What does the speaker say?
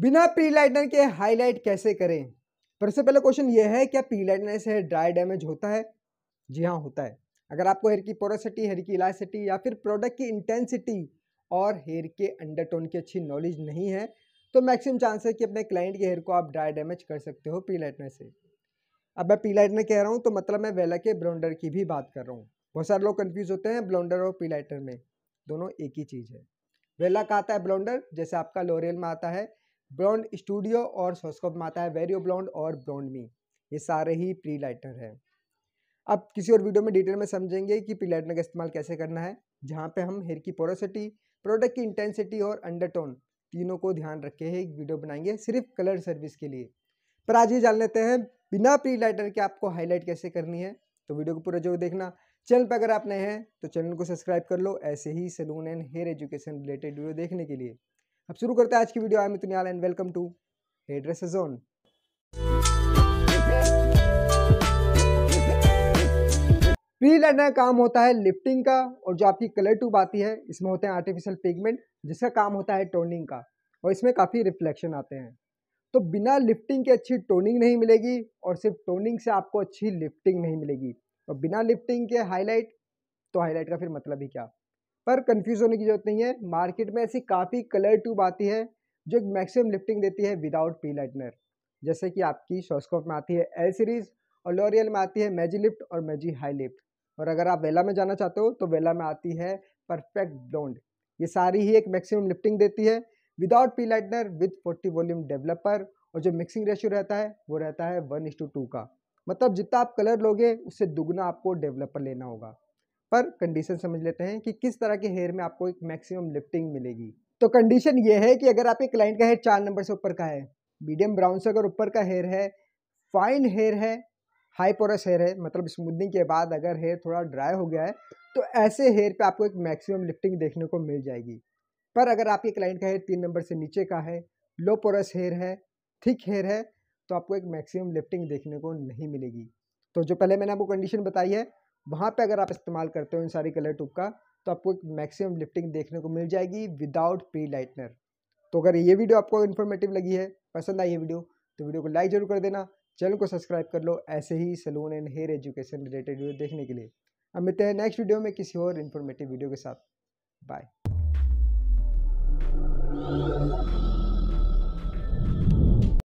बिना pre lightener के highlight कैसे करें पर सबसे पहले क्वेश्चन ये है क्या प्री लाइटनर से ड्राई डैमेज होता है जी हाँ होता है अगर आपको हेयर की पोरोसिटी हेयर की इलासिटी या फिर प्रोडक्ट की इंटेंसिटी और हेयर के अंडरटोन की अच्छी नॉलेज नहीं है तो मैक्सिमम चांस है कि अपने क्लाइंट के हेयर को आप ड्राई डैमेज कर सकते हो पी लाइटनर से अब मैं पी लाइटनर कह रहा हूँ तो मतलब मैं वेला के ब्लाउंडर की भी बात कर रहा हूँ बहुत सारे लोग कन्फ्यूज़ होते हैं ब्लाउंडर और पी लाइटनर में दोनों एक ही चीज़ है वेला का आता है ब्लाउंडर जैसे आपका लोरियल में आता है ब्लॉन्ड स्टूडियो और सोस्कोप में आता है वेरियो ब्लॉन्ड और ब्लॉन्ड मी ये सारे ही प्री लाइटर हैं अब किसी और वीडियो में डिटेल में समझेंगे कि प्री लाइटर का इस्तेमाल कैसे करना है जहाँ पे हम हेयर की पोरोसिटी प्रोडक्ट की इंटेंसिटी और अंडरटोन तीनों को ध्यान रख के एक वीडियो बनाएंगे सिर्फ कलर सर्विस के लिए पर आज ये जान लेते हैं बिना प्री लाइटर के आपको हाईलाइट कैसे करनी है तो वीडियो को पूरा जरूर देखना चैनल पर अगर आप नए हैं तो चैनल को सब्सक्राइब कर लो ऐसे ही salon and hair education related video देखने के लिए अब शुरू करते हैं आज की वीडियो आई मित्र and welcome to headdress zone pre liner काम होता है लिफ्टिंग का और जो आपकी कलर ट्यूब आती है इसमें होते हैं आर्टिफिशियल पिगमेंट जिसका काम होता है टोनिंग का और इसमें काफ़ी रिफ्लेक्शन आते हैं तो बिना लिफ्टिंग के अच्छी टोनिंग नहीं मिलेगी और सिर्फ टोनिंग से आपको अच्छी लिफ्टिंग नहीं मिलेगी और बिना लिफ्टिंग के हाईलाइट तो हाईलाइट का फिर मतलब ही क्या पर कंफ्यूज होने की जरूरत नहीं है मार्केट में ऐसी काफ़ी कलर ट्यूब आती है जो एक मैक्सिमम लिफ्टिंग देती है विदाउट पी लाइटनर जैसे कि आपकी शॉस्कोप में आती है एल सीरीज़ और लॉरियल में आती है मैजी लिफ्ट और मैजी हाई लिफ्ट और अगर आप वेला में जाना चाहते हो तो वेला में आती है परफेक्ट ब्लोंड ये सारी ही एक मैक्सिमम लिफ्टिंग देती है without pre lightener with forty volume developer और जो मिक्सिंग रेशियो रहता है वो रहता है वन इस टू टू का मतलब जितना आप कलर लोगे उससे दुगना आपको डेवलपर लेना होगा पर कंडीशन समझ लेते हैं कि किस तरह के हेयर में आपको एक मैक्सिमम लिफ्टिंग मिलेगी तो कंडीशन ये है कि अगर आपके क्लाइंट का हेयर चार नंबर से ऊपर का है मीडियम ब्राउन से अगर ऊपर का हेयर है फाइन हेयर है हाई पोरस हेयर है मतलब स्मूदनिंग के बाद अगर हेयर थोड़ा ड्राई हो गया है तो ऐसे हेयर पे आपको एक मैक्सिमम लिफ्टिंग देखने को मिल जाएगी पर अगर आपके क्लाइंट का हेयर तीन नंबर से नीचे का है लो पोरस हेयर है थिक हेयर है तो आपको एक मैक्सिमम लिफ्टिंग देखने को नहीं मिलेगी तो जो पहले मैंने आपको कंडीशन बताई है वहाँ पे अगर आप इस्तेमाल करते हो इन सारी कलर ट्यूब का तो आपको एक मैक्सिमम लिफ्टिंग देखने को मिल जाएगी विदाउट प्री लाइटनर तो अगर ये वीडियो आपको इन्फॉर्मेटिव लगी है पसंद आई है वीडियो तो वीडियो को लाइक जरूर कर देना चैनल को सब्सक्राइब कर लो ऐसे ही salon and hair education related video देखने के लिए अब मिलते हैं नेक्स्ट वीडियो में किसी और इन्फॉर्मेटिव वीडियो के साथ बाय